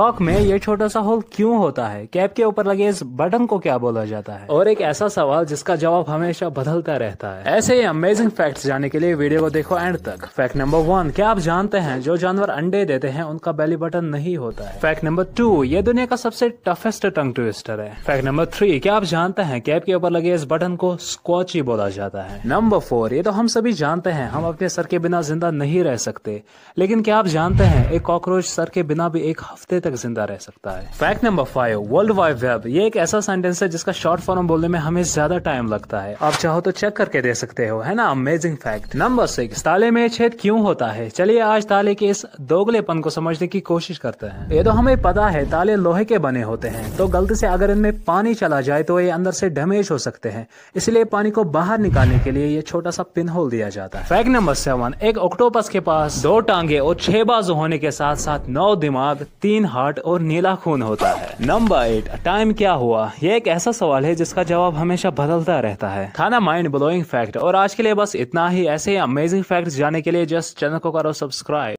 lock में ये छोटा सा होल क्यों होता है कैप के ऊपर लगे इस बटन को क्या बोला जाता है और एक ऐसा सवाल जिसका जवाब हमेशा बदलता रहता है ऐसे ही अमेजिंग फैक्ट्स जानने के लिए वीडियो को देखो एंड तक फैक्ट नंबर वन क्या आप जानते हैं जो जानवर अंडे देते हैं उनका बेली बटन नहीं होता है फैक्ट नंबर टू ये दुनिया का सबसे टफेस्ट टंग ट्विस्टर है फैक्ट नंबर थ्री क्या आप जानते हैं कैप के ऊपर लगे इस बटन को स्कॉची बोला जाता है नंबर फोर ये तो हम सभी जानते हैं हम अपने सर के बिना जिंदा नहीं रह सकते लेकिन क्या आप जानते हैं एक कॉकरोच सर के बिना भी एक हफ्ते तक जिंदा रह सकता है fact number five world wide web ये एक ऐसा सेंटेंस है जिसका शॉर्ट फॉर्म बोलने में हमें ज्यादा टाइम लगता है आप चाहो तो चेक करके दे सकते हो है ना अमेजिंग फैक्ट नंबर सिक्स ताले में छेद क्यों होता है चलिए आज ताले के इस दोगलेपन को समझने की कोशिश करते हैं ये तो हमें पता है ताले लोहे के बने होते हैं तो गलती से अगर इनमें पानी चला जाए तो ये अंदर से डैमेज हो सकते हैं इसलिए पानी को बाहर निकालने के लिए ये छोटा सा पिन होल दिया जाता है फैक्ट नंबर सेवन एक ऑक्टोपस के पास दो टांगे और छह बाजू होने के साथ साथ नौ दिमाग तीन हार्ट और नीला खून होता है नंबर एट टाइम क्या हुआ ये एक ऐसा सवाल है जिसका जवाब हमेशा बदलता रहता है खाना माइंड ब्लोइंग फैक्ट और आज के लिए बस इतना ही ऐसे अमेजिंग फैक्ट जाने के लिए जस्ट चैनल को करो सब्सक्राइब